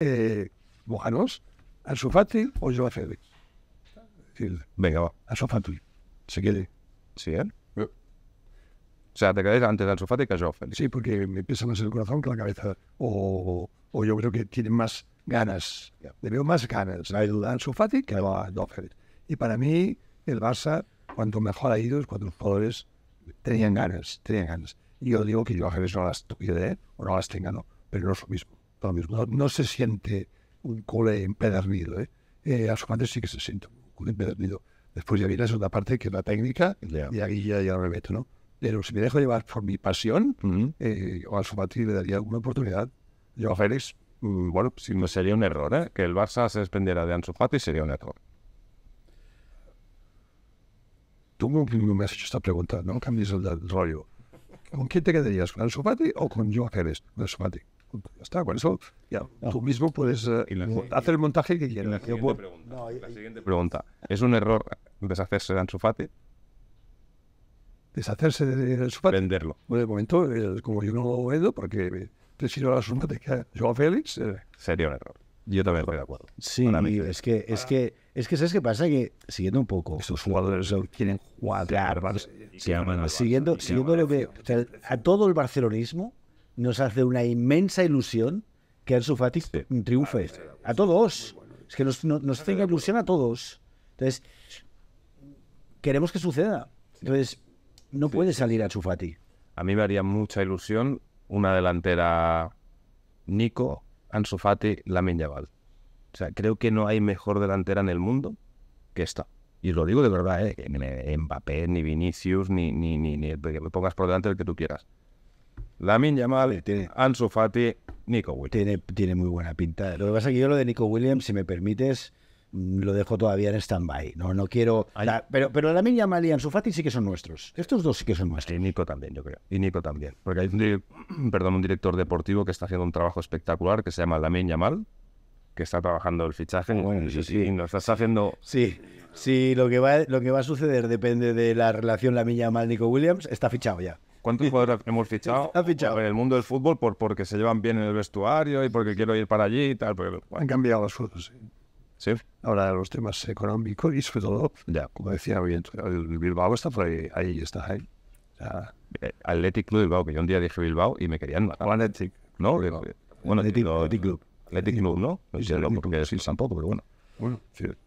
eh, Bojanos, o Joao Félix. Venga, va. Al quiere. ¿Sí, eh? O sea, te quedáis antes de que Joao Sí, porque me pesa más el corazón que la cabeza. O, yo creo que tiene más ganas. Yeah. Le veo más ganas a que a Joao Y para mí, el Barça, cuanto mejor ha ido, es cuando los jugadores tenían ganas, tenían ganas. Y yo digo que Joao Félix no las tuviera, ¿eh? o no las tenga, Pero no es lo mismo. No, se siente un cole empedernido. ¿eh? Eh, a su sí que se siente un cole empedernido. Después ya viene la otra parte, que es la técnica, y aquí ya, lo no ¿no? Pero si me dejo llevar por mi pasión, eh, o a su le daría alguna oportunidad. Yo a Félix, mm, bueno, si no sería un error, ¿eh? Que el Barça se desprendiera de Ansu Fati sería un error. Tú me has hecho esta pregunta, no Cambias el, rollo. ¿Con quién te quedarías? ¿Con Ansu Fati o con Joao Félix? Con ya está, con eso tú mismo puedes hacer el montaje que quieras. La siguiente, pregunta, ¿Es un error deshacerse de Anzufati? ¿Deshacerse de Anzufate Venderlo. Bueno, de momento, como yo no lo veo porque prefiero la suma que yo a Félix... Sería un error. Yo también estoy de acuerdo. Sí, es que, es que, es que, ¿sabes qué pasa? Que siguiendo un poco. Estos jugadores tienen jugar. Claro, siguiendo, siguiendo lo que. a todo el barcelonismo, nos hace una inmensa ilusión que Ansu triunfe. A todos. Es que nos, nos, tenga ilusión a todos. Entonces, queremos que suceda. Entonces, no puede salir Ansu Fati. A mí me haría mucha ilusión una delantera Nico, Ansu Fati, Lamin O sea, creo que no hay mejor delantera en el mundo que esta. Y lo digo de verdad, ¿eh? Mbappé, ni Vinicius, ni, ni, ni, ni que me pongas por delante el que tú quieras. Lamin Yamal, eh, tiene Ansu Fati, Nico Williams. Tiene, tiene muy buena pinta. Lo que pasa es que yo lo de Nico Williams, si me permites, mm, lo dejo todavía en stand-by. No, no quiero. pero, pero la Yamal y Ansu Fati sí que son nuestros. Estos dos sí que son nuestros. Y Nico también, yo creo. Y Nico también. Porque hay un, director deportivo que está haciendo un trabajo espectacular que se llama Lamin Yamal, que está trabajando el fichaje. Bueno, sí, sí. Y estás haciendo. Sí. Sí, lo que, va, lo que va a suceder depende de la relación Lamin Yamal-Nico Williams. Está fichado ya. ¿Cuántos jugadores hemos fichado, en el mundo del fútbol por, porque se llevan bien en el vestuario y porque quiero ir para allí y tal? Han cambiado las fotos. sí. Ahora los temas económicos y sobre todo, ya. como decía bien, el Bilbao está por ahí, ahí está ahí. Eh, Athletic Club Bilbao, que yo un día dije Bilbao y me querían matar. Athletic. No, Bilbao. bueno, Athletic, Club. Athletic Club, ¿no? No sé, porque sí, tampoco, pero bueno. Bueno,